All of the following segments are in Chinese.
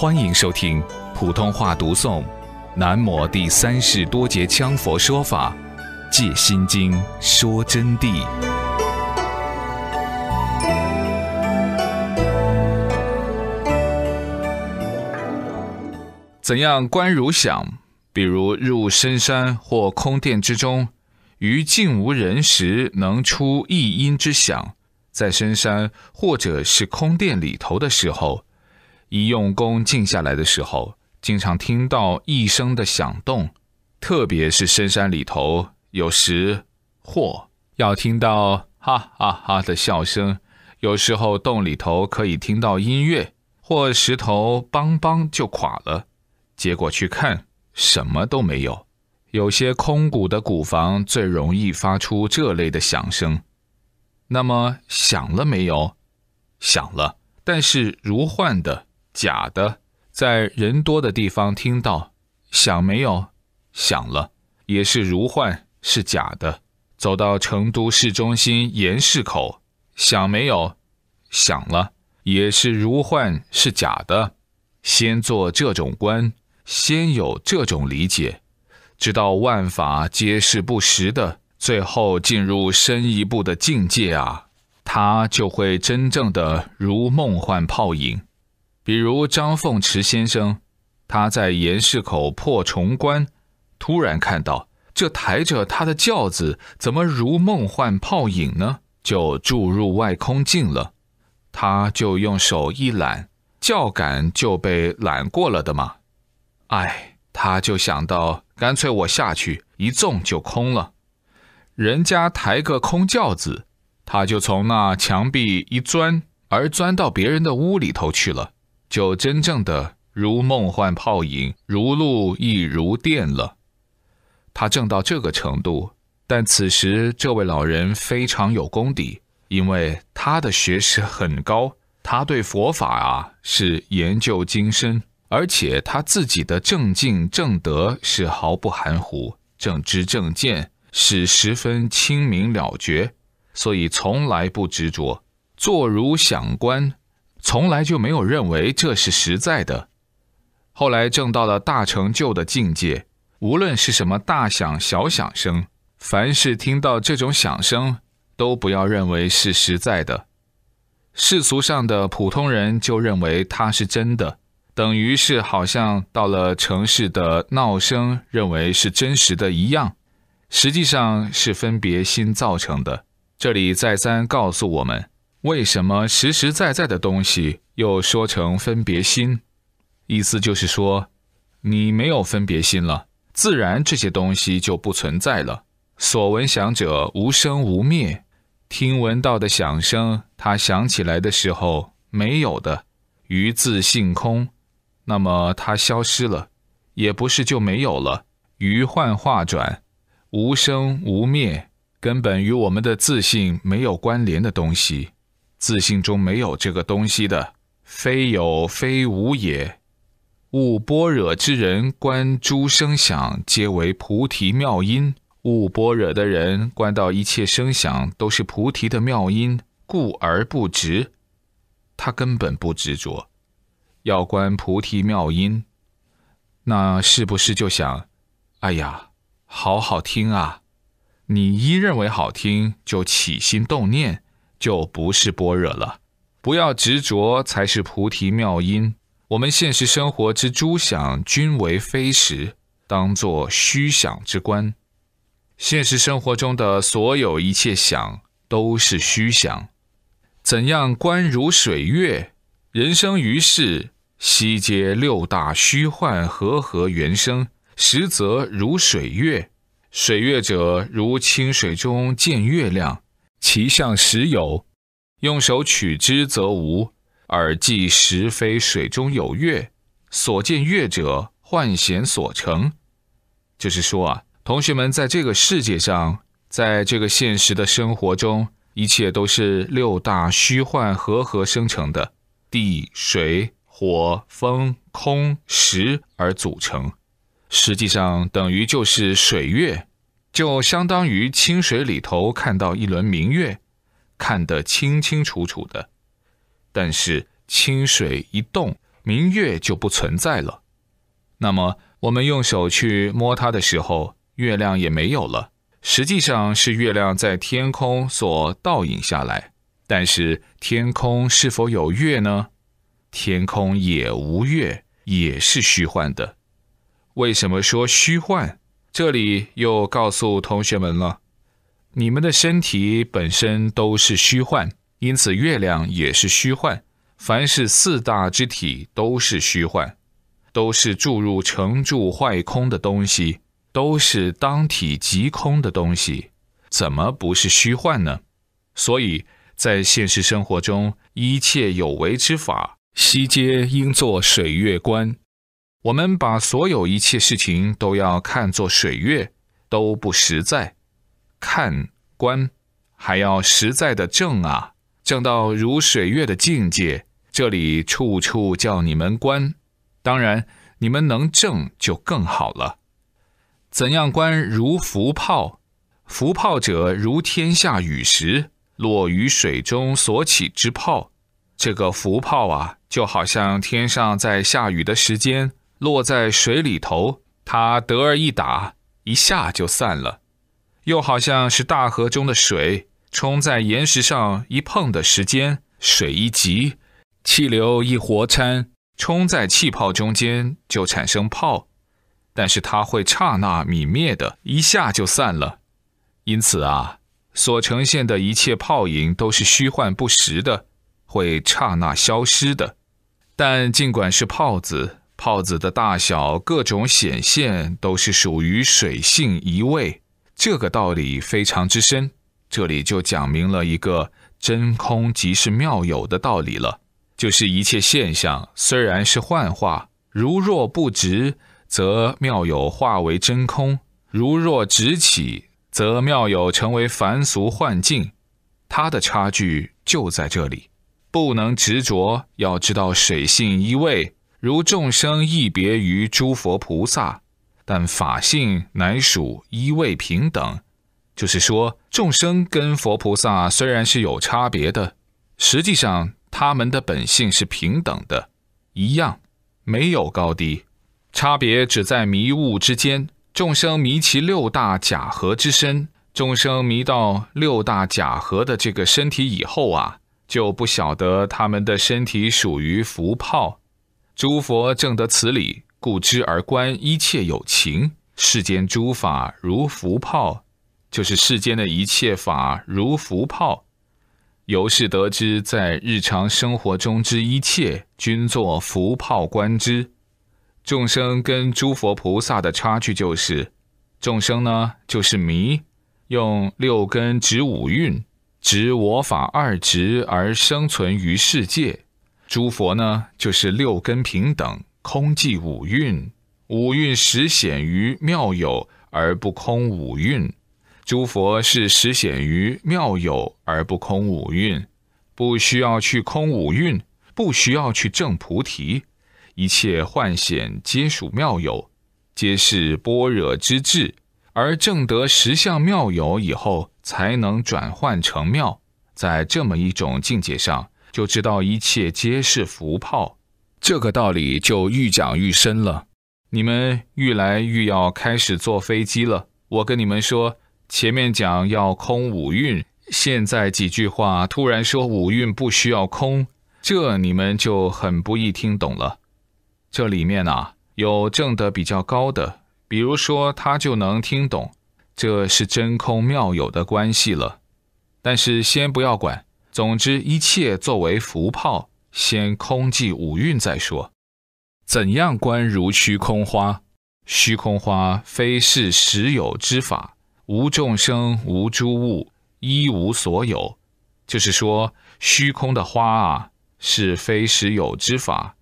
欢迎收听普通话读诵《南摩第三世多杰羌佛说法·借心经》说真谛。怎样观如想？比如入深山或空殿之中，于静无人时，能出一音之响。在深山或者是空殿里头的时候。一用功静下来的时候，经常听到一声的响动，特别是深山里头，有时或要听到哈哈哈的笑声，有时候洞里头可以听到音乐，或石头梆梆就垮了，结果去看什么都没有。有些空谷的古房最容易发出这类的响声。那么响了没有？响了，但是如幻的。假的，在人多的地方听到，响没有？响了，也是如幻，是假的。走到成都市中心盐市口，想没有？想了，也是如幻，是假的。先做这种观，先有这种理解，直到万法皆是不实的，最后进入深一步的境界啊，它就会真正的如梦幻泡影。比如张凤池先生，他在盐市口破重关，突然看到这抬着他的轿子，怎么如梦幻泡影呢？就注入外空境了。他就用手一揽，轿杆就被揽过了的嘛。哎，他就想到，干脆我下去一纵就空了。人家抬个空轿子，他就从那墙壁一钻，而钻到别人的屋里头去了。就真正的如梦幻泡影，如露亦如电了。他正到这个程度，但此时这位老人非常有功底，因为他的学识很高，他对佛法啊是研究精深，而且他自己的正境正德是毫不含糊，正知正见是十分清明了绝，所以从来不执着，坐如想观。从来就没有认为这是实在的。后来正到了大成就的境界，无论是什么大响、小响声，凡是听到这种响声，都不要认为是实在的。世俗上的普通人就认为它是真的，等于是好像到了城市的闹声，认为是真实的一样。实际上是分别心造成的。这里再三告诉我们。为什么实实在在的东西又说成分别心？意思就是说，你没有分别心了，自然这些东西就不存在了。所闻想者无生无灭，听闻到的响声，它响起来的时候没有的，于自性空，那么它消失了，也不是就没有了，于幻化转，无生无灭，根本与我们的自性没有关联的东西。自信中没有这个东西的，非有非无也。悟般若之人观诸声响，皆为菩提妙音。悟般若的人观到一切声响都是菩提的妙音，故而不执。他根本不执着。要观菩提妙音，那是不是就想：哎呀，好好听啊！你一认为好听，就起心动念。就不是般若了，不要执着才是菩提妙音。我们现实生活之诸想均为非实，当作虚想之观。现实生活中的所有一切想都是虚想。怎样观如水月？人生于世，悉皆六大虚幻和合原生，实则如水月。水月者，如清水中见月亮。其相实有，用手取之则无；耳既实非水中有月，所见月者幻显所成。就是说啊，同学们在这个世界上，在这个现实的生活中，一切都是六大虚幻和合生成的地、水、火、风、空、识而组成，实际上等于就是水月。就相当于清水里头看到一轮明月，看得清清楚楚的。但是清水一动，明月就不存在了。那么我们用手去摸它的时候，月亮也没有了。实际上是月亮在天空所倒影下来，但是天空是否有月呢？天空也无月，也是虚幻的。为什么说虚幻？这里又告诉同学们了：你们的身体本身都是虚幻，因此月亮也是虚幻。凡是四大之体都是虚幻，都是注入成住坏空的东西，都是当体即空的东西，怎么不是虚幻呢？所以在现实生活中，一切有为之法，悉皆应作水月观。我们把所有一切事情都要看作水月，都不实在。看观，还要实在的证啊，证到如水月的境界。这里处处叫你们观，当然你们能证就更好了。怎样观如浮泡？浮泡者，如天下雨时落于水中所起之泡。这个浮泡啊，就好像天上在下雨的时间。落在水里头，它得而一打，一下就散了；又好像是大河中的水冲在岩石上一碰的时间，水一急，气流一活掺，冲在气泡中间就产生泡，但是它会刹那泯灭的，一下就散了。因此啊，所呈现的一切泡影都是虚幻不实的，会刹那消失的。但尽管是泡子。泡子的大小，各种显现，都是属于水性一位，这个道理非常之深，这里就讲明了一个真空即是妙有的道理了。就是一切现象虽然是幻化，如若不直，则妙有化为真空；如若直起，则妙有成为凡俗幻境。它的差距就在这里，不能执着，要知道水性一味。如众生一别于诸佛菩萨，但法性乃属一味平等。就是说，众生跟佛菩萨虽然是有差别的，实际上他们的本性是平等的，一样，没有高低，差别只在迷雾之间。众生迷其六大假合之身，众生迷到六大假合的这个身体以后啊，就不晓得他们的身体属于浮泡。诸佛正得此理，故知而观一切有情世间诸法如浮泡，就是世间的一切法如浮泡。由是得知，在日常生活中之一切，均作浮泡观之。众生跟诸佛菩萨的差距就是，众生呢，就是迷，用六根执五蕴，执我法二执而生存于世界。诸佛呢，就是六根平等，空寂五蕴，五蕴实显于妙有而不空五蕴。诸佛是实显于妙有而不空五蕴，不需要去空五蕴，不需要去证菩提，一切幻显皆属妙有，皆是般若之智，而正得十相妙有以后，才能转换成妙。在这么一种境界上。就知道一切皆是浮泡，这个道理就愈讲愈深了。你们愈来愈要开始坐飞机了。我跟你们说，前面讲要空五蕴，现在几句话突然说五蕴不需要空，这你们就很不易听懂了。这里面啊，有证得比较高的，比如说他就能听懂，这是真空妙有的关系了。但是先不要管。总之一切作为浮泡，先空寂五蕴再说。怎样观如虚空花？虚空花非是实有之法，无众生，无诸物，一无所有。就是说，虚空的花啊，是非实有之法。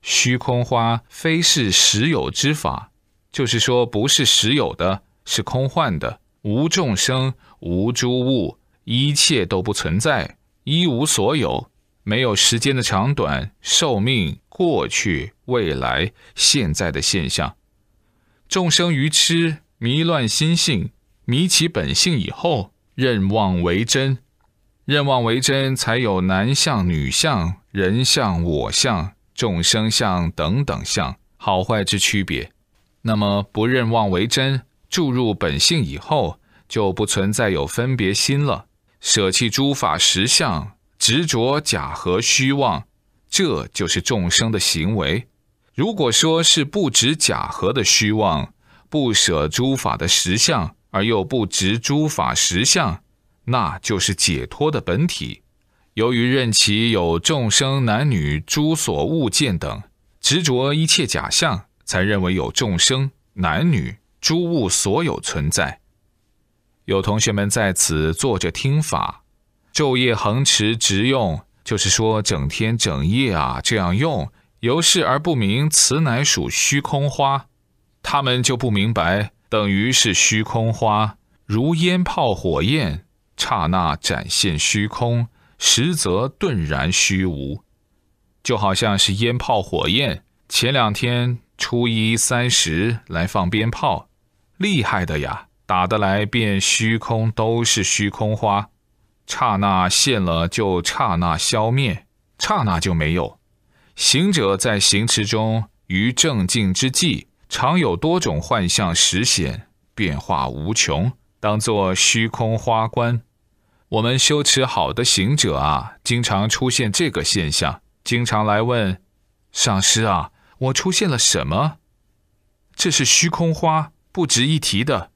虚空花非是实有之法，就是说不是实有的，是空幻的，无众生，无诸物，一切都不存在。一无所有，没有时间的长短、寿命、过去、未来、现在的现象。众生愚痴，迷乱心性，迷其本性以后，任妄为真，任妄为真，才有男相、女相、人相、我相、众生相等等相，好坏之区别。那么不任妄为真，注入本性以后，就不存在有分别心了。舍弃诸法实相，执着假和虚妄，这就是众生的行为。如果说是不执假和的虚妄，不舍诸法的实相，而又不执诸法实相，那就是解脱的本体。由于任其有众生、男女、诸所物见等，执着一切假象，才认为有众生、男女、诸物所有存在。有同学们在此坐着听法，昼夜恒持直用，就是说整天整夜啊这样用，由是而不明，此乃属虚空花。他们就不明白，等于是虚空花，如烟炮火焰，刹那展现虚空，实则顿然虚无，就好像是烟炮火焰。前两天初一三十来放鞭炮，厉害的呀。打的来，便虚空都是虚空花，刹那现了就刹那消灭，刹那就没有。行者在行持中于正静之际，常有多种幻象实现，变化无穷，当做虚空花观。我们修持好的行者啊，经常出现这个现象，经常来问上师啊：“我出现了什么？这是虚空花，不值一提的。”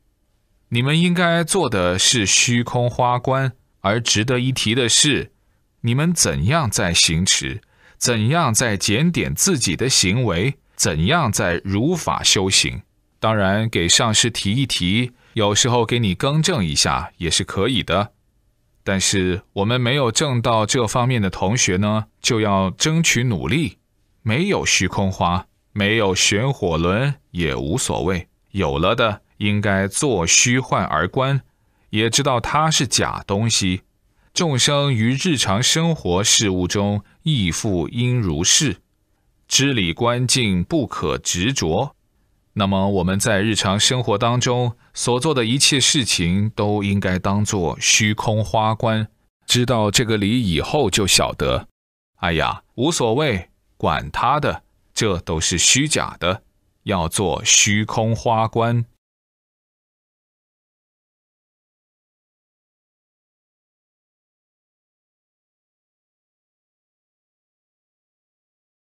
你们应该做的是虚空花冠，而值得一提的是，你们怎样在行持，怎样在检点自己的行为，怎样在如法修行。当然，给上师提一提，有时候给你更正一下也是可以的。但是我们没有证到这方面的同学呢，就要争取努力。没有虚空花，没有玄火轮也无所谓，有了的。应该做虚幻而观，也知道它是假东西。众生于日常生活事物中亦复应如是，知理观境不可执着。那么我们在日常生活当中所做的一切事情，都应该当做虚空花观。知道这个理以后，就晓得，哎呀，无所谓，管他的，这都是虚假的，要做虚空花观。